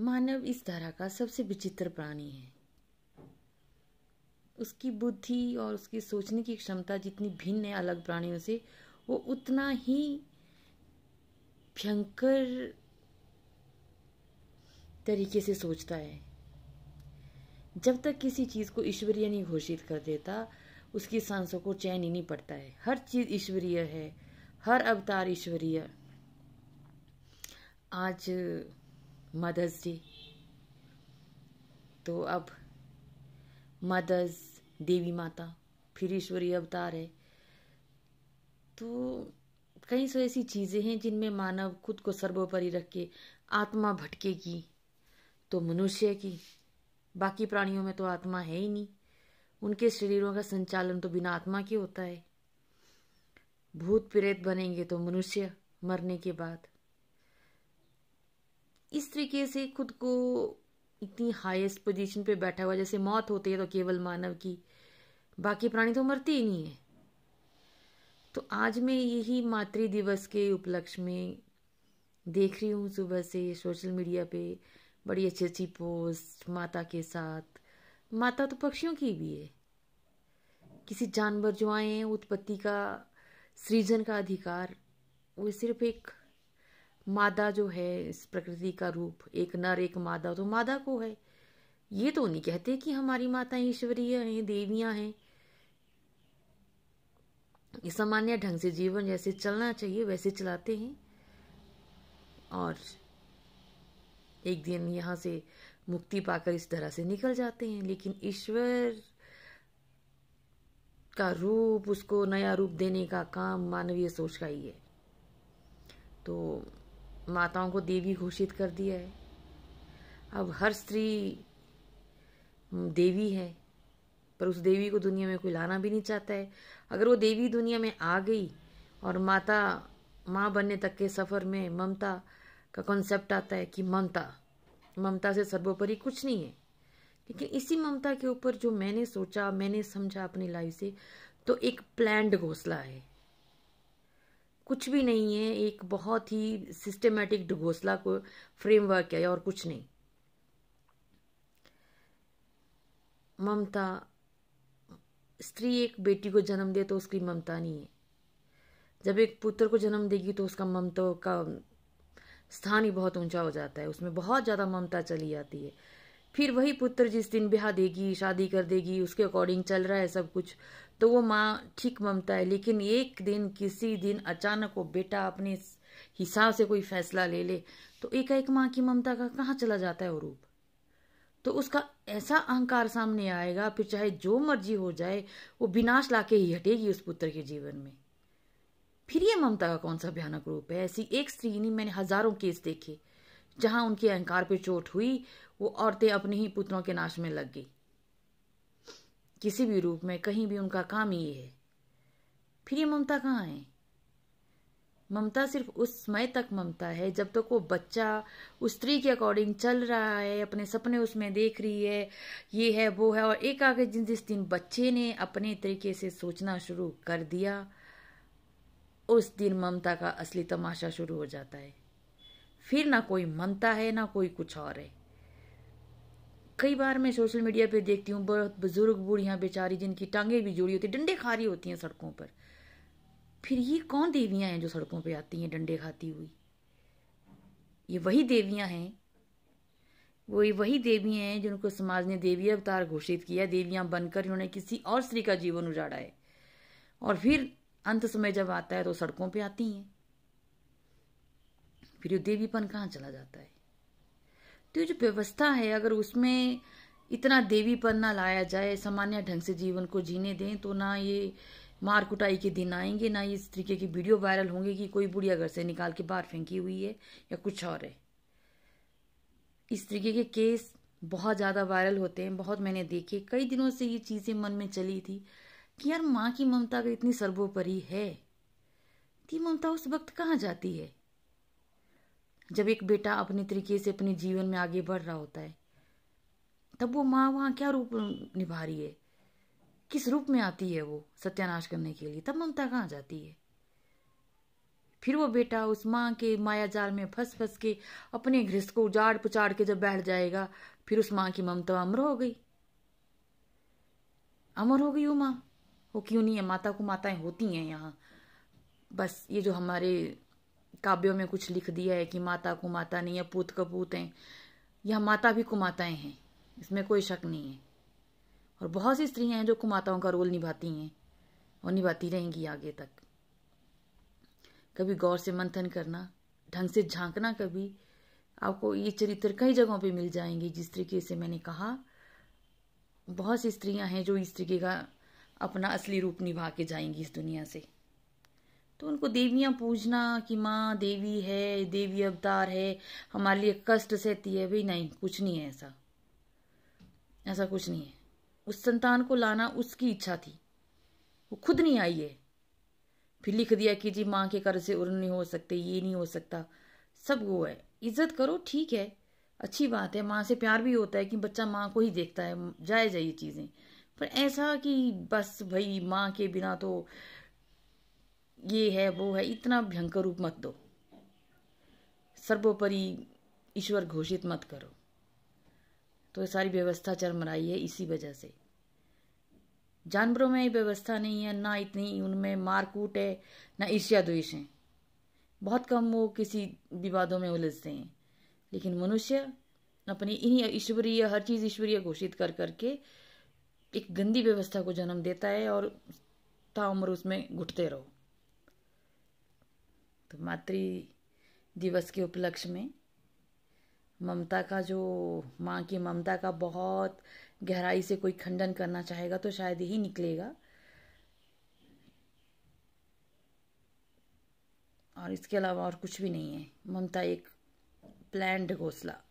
मानव इस धारा का सबसे विचित्र प्राणी है उसकी बुद्धि और उसकी सोचने की क्षमता जितनी भिन्न है अलग प्राणियों से वो उतना ही भयंकर तरीके से सोचता है जब तक किसी चीज़ को ईश्वरीय नहीं घोषित कर देता उसकी सांसों को चैन ही नहीं पड़ता है हर चीज़ ईश्वरीय है हर अवतार ईश्वरीय आज मदर्स डे तो अब मदर्स देवी माता फिर ईश्वरीय अवतार है तो कई सो ऐसी चीज़ें हैं जिनमें मानव खुद को सर्वोपरि रख के आत्मा भटकेगी तो मनुष्य की बाकी प्राणियों में तो आत्मा है ही नहीं उनके शरीरों का संचालन तो बिना आत्मा के होता है भूत प्रेत बनेंगे तो मनुष्य मरने के बाद इस तरीके से खुद को इतनी हाईएस्ट पोजीशन पे बैठा हुआ जैसे मौत होती है तो केवल मानव की बाकी प्राणी तो मरते ही नहीं है तो आज मैं यही मातृ दिवस के उपलक्ष्य में देख रही हूँ सुबह से सोशल मीडिया पे बड़ी अच्छी अच्छी पोस्ट माता के साथ माता तो पक्षियों की भी है किसी जानवर जो आए हैं उत्पत्ति का सृजन का अधिकार वो सिर्फ एक मादा जो है इस प्रकृति का रूप एक नर एक मादा तो मादा को है ये तो नहीं कहते कि हमारी माताएं ईश्वरीय हैं देवियां हैं सामान्य ढंग से जीवन जैसे चलना चाहिए वैसे चलाते हैं और एक दिन यहाँ से मुक्ति पाकर इस तरह से निकल जाते हैं लेकिन ईश्वर का रूप उसको नया रूप देने का काम मानवीय सोच का ही है तो माताओं को देवी घोषित कर दिया है अब हर स्त्री देवी है पर उस देवी को दुनिया में कोई लाना भी नहीं चाहता है अगर वो देवी दुनिया में आ गई और माता माँ बनने तक के सफ़र में ममता का कॉन्सेप्ट आता है कि ममता ममता से सर्वोपरि कुछ नहीं है लेकिन इसी ममता के ऊपर जो मैंने सोचा मैंने समझा अपनी लाइफ से तो एक प्लैंड घोसला है कुछ भी नहीं है एक बहुत ही सिस्टेमेटिक ढकोसला को फ्रेमवर्क है और कुछ नहीं ममता स्त्री एक बेटी को जन्म दे तो उसकी ममता नहीं है जब एक पुत्र को जन्म देगी तो उसका ममता का स्थान ही बहुत ऊंचा हो जाता है उसमें बहुत ज़्यादा ममता चली जाती है फिर वही पुत्र जिस दिन ब्याह देगी शादी कर देगी उसके अकॉर्डिंग चल रहा है सब कुछ तो वो माँ ठीक ममता है लेकिन एक दिन किसी दिन अचानक वो बेटा अपने हिसाब से कोई फैसला ले ले तो एक एक माँ की ममता का कहाँ चला जाता है वो रूप तो उसका ऐसा अहंकार सामने आएगा फिर चाहे जो मर्जी हो जाए वो विनाश लाके ही हटेगी उस पुत्र के जीवन में फिर ये ममता का कौन सा भयानक रूप है ऐसी एक स्त्री नहीं मैंने हजारों केस देखे जहां उनके अहंकार पर चोट हुई वो औरतें अपने ही पुत्रों के नाश में लग गई किसी भी रूप में कहीं भी उनका काम ही है फिर ये ममता कहाँ है ममता सिर्फ उस समय तक ममता है जब तक तो वो बच्चा उस स्त्री के अकॉर्डिंग चल रहा है अपने सपने उसमें देख रही है ये है वो है और एक आगे जिन जिस दिन बच्चे ने अपने तरीके से सोचना शुरू कर दिया उस दिन ममता का असली तमाशा शुरू हो जाता है फिर ना कोई मनता है ना कोई कुछ और है कई बार मैं सोशल मीडिया पे देखती हूँ बहुत बुजुर्ग बूढ़ियाँ बेचारी जिनकी टांगे भी जुड़ी होती डंडे खा रही होती हैं सड़कों पर फिर ये कौन देवियाँ हैं जो सड़कों पे आती हैं डंडे खाती हुई ये वही देवियाँ हैं वो ये वही देवियाँ हैं जिनको समाज ने देवी अवतार घोषित किया देवियाँ बनकर इन्होंने किसी और स्त्री का जीवन उजाड़ा है और फिर अंत समय जब आता है तो सड़कों पर आती हैं फिर ये देवीपन कहाँ चला जाता है तो ये जो व्यवस्था है अगर उसमें इतना देवीपन ना लाया जाए सामान्य ढंग से जीवन को जीने दें तो ना ये मार कुटाई के दिन आएंगे ना इस तरीके की वीडियो वायरल होंगे कि कोई बुढ़िया घर से निकाल के बाहर फेंकी हुई है या कुछ और है इस तरीके के केस बहुत ज़्यादा वायरल होते हैं बहुत मैंने देखे कई दिनों से ये चीज़ें मन में चली थी कि यार माँ की ममता अगर इतनी सर्वोपरि है तो ममता उस वक्त कहाँ जाती है जब एक बेटा अपने तरीके से अपने जीवन में आगे बढ़ रहा होता है तब वो माँ वहाँ क्या रूप निभा रही है किस रूप में आती है वो सत्यानाश करने के लिए तब ममता कहाँ जाती है फिर वो बेटा उस माँ के माया जाल में फंस फंस के अपने घृस को उजाड़ पुचाड़ के जब बैठ जाएगा फिर उस माँ की ममता अमर हो गई अमर हो गई वो माँ वो क्यों नहीं है माता को माताएं होती हैं यहाँ बस ये जो हमारे काव्यों में कुछ लिख दिया है कि माता को माता नहीं है पूत कपूत हैं यह माता भी कुमाताएं हैं इसमें कोई शक नहीं है और बहुत सी स्त्रियां हैं जो कुमाताओं का रोल निभाती हैं और निभाती रहेंगी आगे तक कभी गौर से मंथन करना ढंग से झांकना कभी आपको ये चरित्र कई जगहों पे मिल जाएंगे जिस तरीके से मैंने कहा बहुत सी स्त्रियां हैं जो इस तरीके का अपना असली रूप निभा के जाएंगी इस दुनिया से तो उनको देवियाँ पूजना कि माँ देवी है देवी अवतार है हमारे लिए कष्ट सहती है भाई नहीं कुछ नहीं है ऐसा ऐसा कुछ नहीं है उस संतान को लाना उसकी इच्छा थी वो खुद नहीं आई है फिर लिख दिया कि जी माँ के कर से उर्न नहीं हो सकते ये नहीं हो सकता सब वो है इज्जत करो ठीक है अच्छी बात है माँ से प्यार भी होता है कि बच्चा माँ को ही देखता है जाए जाए ये चीज़ें पर ऐसा कि बस भाई माँ के बिना तो ये है वो है इतना भयंकर रूप मत दो सर्वोपरि ईश्वर घोषित मत करो तो ये सारी व्यवस्था चरमराई है इसी वजह से जानवरों में व्यवस्था नहीं है ना इतनी उनमें मारकूट है ना ईर्ष्या द्वेष है बहुत कम वो किसी विवादों में उलझते हैं लेकिन मनुष्य अपनी इन्हीं ईश्वरीय हर चीज़ ईश्वरीय घोषित कर करके एक गंदी व्यवस्था को जन्म देता है और ताउम्र उसमें घुटते रहो तो मातृ दिवस के उपलक्ष्य में ममता का जो माँ की ममता का बहुत गहराई से कोई खंडन करना चाहेगा तो शायद ही निकलेगा और इसके अलावा और कुछ भी नहीं है ममता एक प्लैंड घोसला